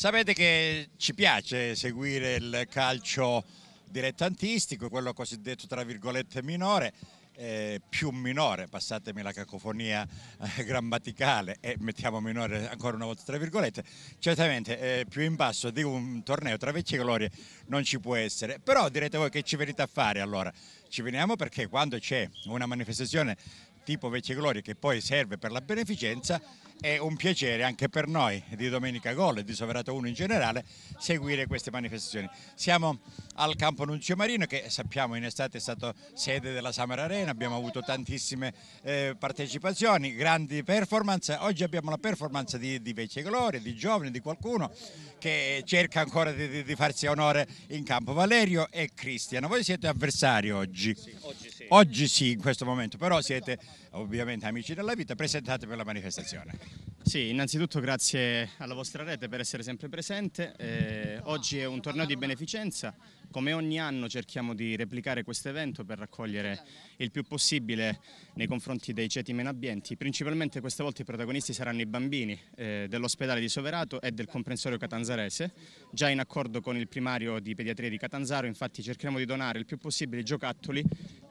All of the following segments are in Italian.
Sapete che ci piace seguire il calcio dilettantistico, quello cosiddetto tra virgolette minore, eh, più minore, passatemi la cacofonia eh, grammaticale e mettiamo minore ancora una volta tra virgolette, certamente eh, più in basso di un torneo tra vecchi glorie non ci può essere, però direte voi che ci venite a fare allora? Ci veniamo perché quando c'è una manifestazione tipo vecchie glorie che poi serve per la beneficenza è un piacere anche per noi di Domenica Gol e di Soverato 1 in generale seguire queste manifestazioni. Siamo al campo Nunzio Marino che sappiamo in estate è stato sede della Summer Arena, abbiamo avuto tantissime eh, partecipazioni, grandi performance, oggi abbiamo la performance di, di vecchie glorie, di giovani, di qualcuno che cerca ancora di, di farsi onore in campo. Valerio e Cristiano, voi siete avversari oggi. Sì, oggi Oggi sì, in questo momento, però siete ovviamente amici della vita, presentate per la manifestazione. Sì, innanzitutto grazie alla vostra rete per essere sempre presente. Eh, oggi è un torneo di beneficenza, come ogni anno cerchiamo di replicare questo evento per raccogliere il più possibile nei confronti dei ceti meno abbienti. Principalmente questa volta i protagonisti saranno i bambini eh, dell'ospedale di Soverato e del comprensorio catanzarese, già in accordo con il primario di pediatria di Catanzaro, infatti cercheremo di donare il più possibile giocattoli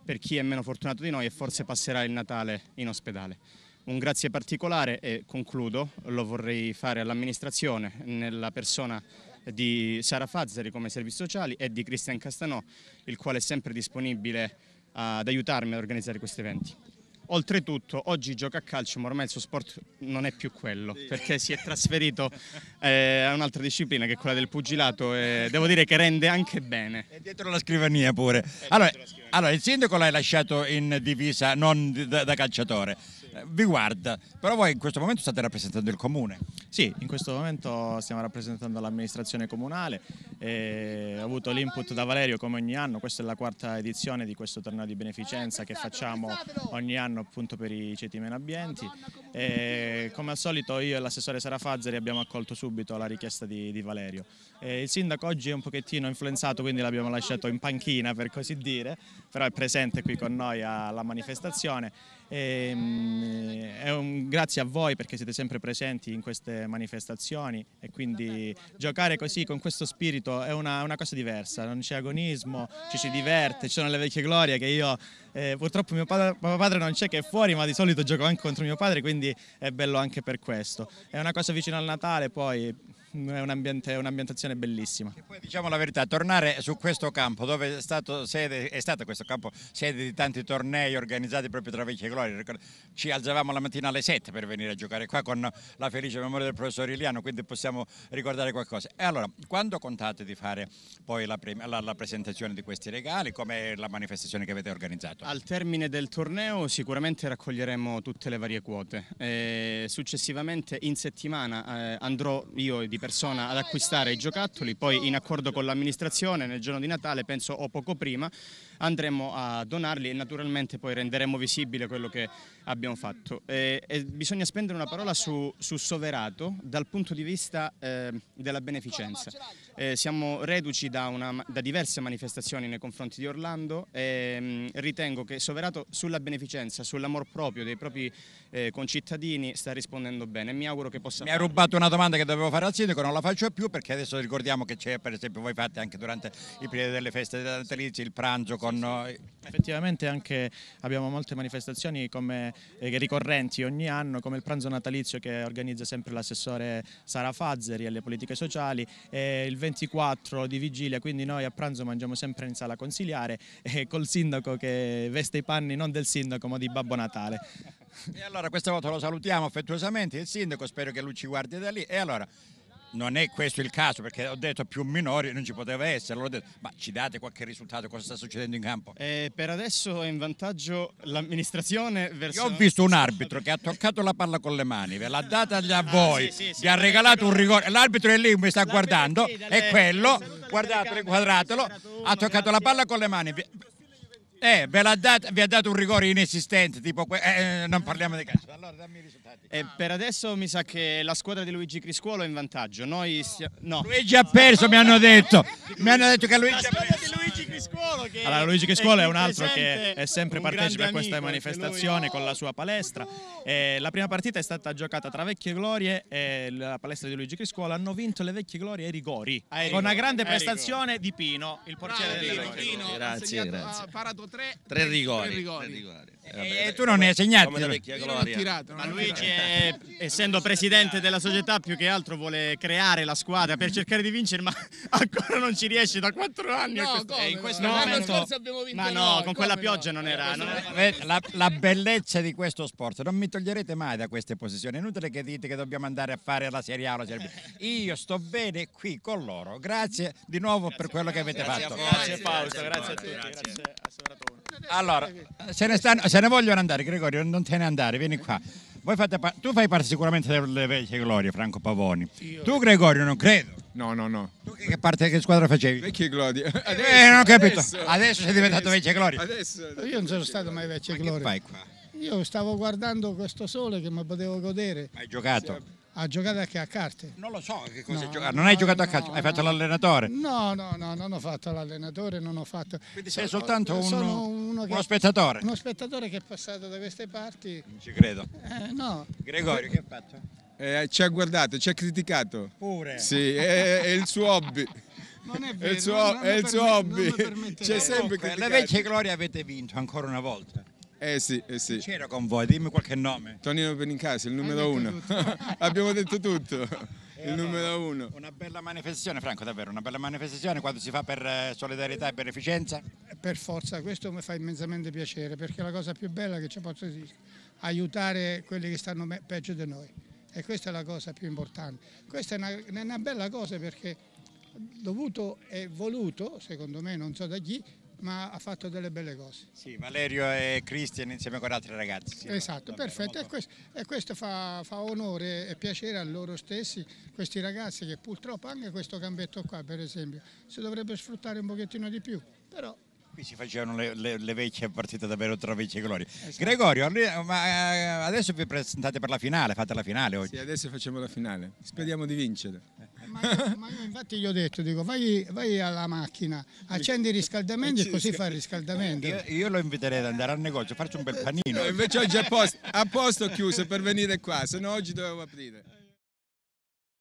per chi è meno fortunato di noi e forse passerà il Natale in ospedale. Un grazie particolare e concludo, lo vorrei fare all'amministrazione nella persona di Sara Fazzari come servizi sociali e di Cristian Castanò, il quale è sempre disponibile ad aiutarmi ad organizzare questi eventi. Oltretutto oggi gioca a calcio, ma ormai il suo sport non è più quello, perché si è trasferito eh, a un'altra disciplina che è quella del pugilato e devo dire che rende anche bene. E dietro la scrivania pure. Eh, allora, la scrivania. allora, il sindaco l'hai lasciato in divisa non da, da calciatore, sì. vi guarda, però voi in questo momento state rappresentando il comune. Sì, in questo momento stiamo rappresentando l'amministrazione comunale, e ho avuto l'input da Valerio come ogni anno, questa è la quarta edizione di questo torneo di beneficenza che facciamo ogni anno appunto per i ceti meno abbienti e come al solito io e l'assessore Sara Fazzeri abbiamo accolto subito la richiesta di, di Valerio. E il sindaco oggi è un pochettino influenzato quindi l'abbiamo lasciato in panchina per così dire, però è presente qui con noi alla manifestazione e, mm, è un, grazie a voi perché siete sempre presenti in queste manifestazioni e quindi giocare così con questo spirito appunto è una, una cosa diversa, non c'è agonismo, ci si diverte, ci sono le vecchie glorie che io eh, purtroppo mio padre, padre, non c'è che è fuori ma di solito gioco anche contro mio padre quindi è bello anche per questo. È una cosa vicino al Natale poi è un'ambientazione un bellissima. E poi diciamo la verità, tornare su questo campo dove è stato sede, è stato questo campo sede di tanti tornei organizzati proprio tra Vecchia e Gloria, ci alzavamo la mattina alle 7 per venire a giocare qua con la felice memoria del professor Iliano, quindi possiamo ricordare qualcosa. E allora, quando contate di fare poi la, la, la presentazione di questi regali, come la manifestazione che avete organizzato? Al termine del torneo sicuramente raccoglieremo tutte le varie quote. E eh, successivamente in settimana eh, andrò io e di persona ad acquistare i giocattoli, poi in accordo con l'amministrazione nel giorno di Natale, penso o poco prima, andremo a donarli e naturalmente poi renderemo visibile quello che abbiamo fatto. Eh, eh, bisogna spendere una parola su, su, Soverato dal punto di vista eh, della beneficenza. Eh, siamo reduci da, una, da, diverse manifestazioni nei confronti di Orlando e ehm, ritengo che Soverato sulla beneficenza, sull'amor proprio dei propri eh, concittadini sta rispondendo bene. Mi auguro che possa... Mi ha rubato una domanda che dovevo fare al sindaco, non la faccio più perché adesso ricordiamo che c'è per esempio voi fate anche durante i periodi delle feste natalizie il pranzo con... noi. Effettivamente anche abbiamo molte manifestazioni come eh, ricorrenti ogni anno come il pranzo natalizio che organizza sempre l'assessore Sara Fazzeri alle politiche sociali e il 24 di vigilia quindi noi a pranzo mangiamo sempre in sala consiliare eh, col sindaco che veste i panni non del sindaco ma di Babbo Natale. E allora questa volta lo salutiamo affettuosamente, il sindaco, spero che lui ci guardi da lì. E allora non è questo il caso perché ho detto più minori non ci poteva essere allora ho detto ma ci date qualche risultato cosa sta succedendo in campo eh, per adesso è in vantaggio l'amministrazione verso... io ho visto un arbitro che ha toccato la palla con le mani ve l'ha data a voi ah, sì, sì, sì, gli ha regalato un rigore l'arbitro è lì mi sta guardando è quello guardatelo inquadratelo ha toccato la palla con le mani eh, dat- vi ha dato un rigore inesistente, tipo que- eh, eh, non parliamo di calcio. Allora dammi i risultati. Eh, per adesso mi sa che la squadra di Luigi Criscuolo è in vantaggio. Noi stia- no. Luigi ha perso, mi hanno detto. Mi hanno detto che Luigi ha perso. Scuolo che allora Luigi che è, è un altro che è sempre partecipe a questa manifestazione con la sua palestra eh, la prima partita è stata giocata tra Vecchie Glorie e la palestra di Luigi Criscuola hanno vinto le Vecchie Glorie ai rigori ah, con una grande ah, prestazione Erico. di Pino il portiere ah, Pino, grazie grazie ha parato tre, tre, rigori, tre rigori. Tre rigori. e eh, eh, tu non ne hai segnati come la vecchia gloria tirato, ma Luigi è, essendo presidente della società più che altro vuole creare la squadra per cercare di vincere ma ancora non ci riesce da quattro anni no, a questo, questo no, momento... Ma no, noi, con quella pioggia eh, no? non era... Non era... La, la, bellezza di questo sport, non mi toglierete mai da queste posizioni. È inutile che dite che dobbiamo andare a fare la Serie A o la Serie B. Io sto bene qui con loro. Grazie di nuovo grazie per quello che avete grazie fatto. grazie Fausto, grazie, grazie, a tutti. Grazie. Allora, se ne, stanno, se ne vogliono andare, Gregorio, non te ne andare, vieni qua. Fate, tu fai parte sicuramente delle vecchie glorie, Franco Pavoni. tu, Gregorio, non credo. No, no, no. Tu che parte, che squadra facevi? Vecchie Gloria. Eh, adesso, eh, non ho capito. Adesso, adesso sei diventato adesso, Vecchie Gloria. Adesso, adesso, Io non sono stato mai Vecchie ma Gloria. che fai qua? Io stavo guardando questo sole che mi potevo godere. hai giocato? ha giocato anche a carte? Non lo so che cosa no, hai giocato. Non no, hai giocato a calcio, no, hai fatto l'allenatore? No, no, no, non ho fatto l'allenatore, non ho fatto. Quindi sei so, soltanto uno, uno, che, uno, spettatore? Uno spettatore che è passato da queste parti. Non ci credo. Eh, no. Gregorio, che ha fatto? Eh, ci ha guardato, ci ha criticato. Pure. Sì, è, è il suo hobby. Non è vero. È il suo, hobby. C'è sempre Comunque, La vecchia gloria avete vinto ancora una volta. Eh sì, eh sì. C'era con voi, dimmi qualche nome. Tonino Benincasi, il numero uno. Abbiamo detto tutto. Eh, il numero uno. Una bella manifestazione, Franco, davvero, una bella manifestazione quando si fa per eh, solidarietà e beneficenza. Per forza, questo mi fa immensamente piacere perché è la cosa più bella che ci possa esistere, aiutare quelli che stanno peggio di noi e questa è la cosa più importante. Questa è una, una bella cosa perché dovuto e voluto, secondo me, non so da chi, ma ha fatto delle belle cose. Sì, Valerio e Cristian insieme con altri ragazzi. Sì, esatto, davvero, perfetto, molto... e questo, e questo fa, fa, onore e piacere a loro stessi, questi ragazzi che purtroppo anche questo gambetto qua per esempio si dovrebbe sfruttare un pochettino di più, però qui si facevano le, le, le vecchie partite davvero tra vecchie glorie. Esatto. Gregorio, eh, adesso vi presentate per la finale, fate la finale oggi. Sì, adesso facciamo la finale, speriamo di vincere. Eh, ma, ma io infatti gli ho detto, dico, vai, vai alla macchina, accendi il riscaldamento eh, e così fa il riscaldamento. Io, io, lo inviterei ad andare al negozio, farci un bel panino. No, invece oggi è posto, a posto chiuso per venire qua, se no oggi dovevo aprire.